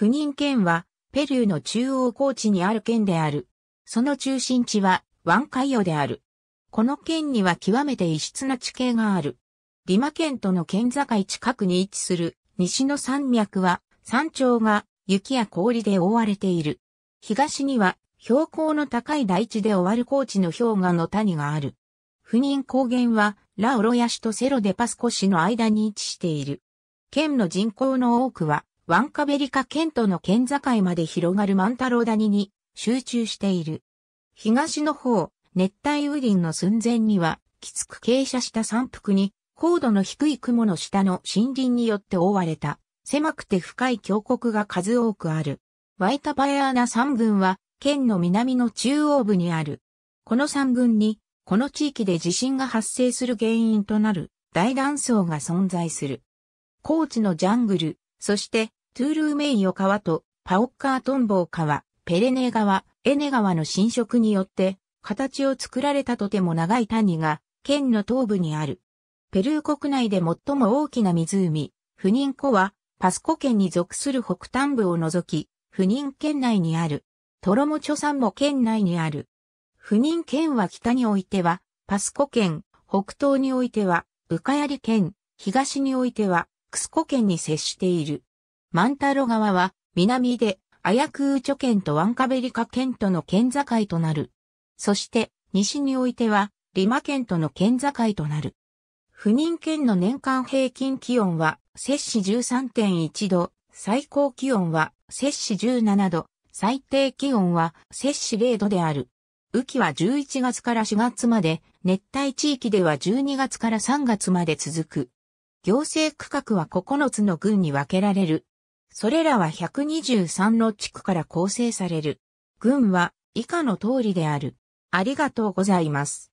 不妊県は、ペルーの中央高地にある県である。その中心地は、ワンカイオである。この県には極めて異質な地形がある。リマ県との県境近くに位置する西の山脈は山頂が雪や氷で覆われている。東には標高の高い大地で終わる高地の氷河の谷がある。不妊高原はラオロヤ市とセロデパスコ市の間に位置している。県の人口の多くはワンカベリカ県との県境まで広がる万太郎谷に集中している。東の方、熱帯雨林の寸前には、きつく傾斜した山腹に、高度の低い雲の下の森林によって覆われた、狭くて深い峡谷が数多くある。ワイタバヤーナ山群は、県の南の中央部にある。この山群に、この地域で地震が発生する原因となる大断層が存在する。高地のジャングル、そしてトゥールーメイヨ川とパオッカートンボウ川、ペレネー川、エネ川の浸食によって形を作られたとても長い谷が県の東部にある。ペルー国内で最も大きな湖、フニンはパスコ県に属する北端部を除き、フニン県内にある。トロモチョ山も県内にある。フニン県は北においてはパスコ県、北東においてはウカヤリ県、東においてはクスコ県に接している。マンタロ川は、南で、アヤクーチョ県とワンカベリカ県との県境となる。そして、西においては、リマ県との県境となる。不妊県の年間平均気温は、摂氏13.1度、最高気温は、摂氏17度、最低気温は、摂氏0度である。雨季は11月から4月まで、熱帯地域では12月から3月まで続く。行政区画は9つの郡に分けられる。それらは123の地区から構成される。軍は以下の通りである。ありがとうございます。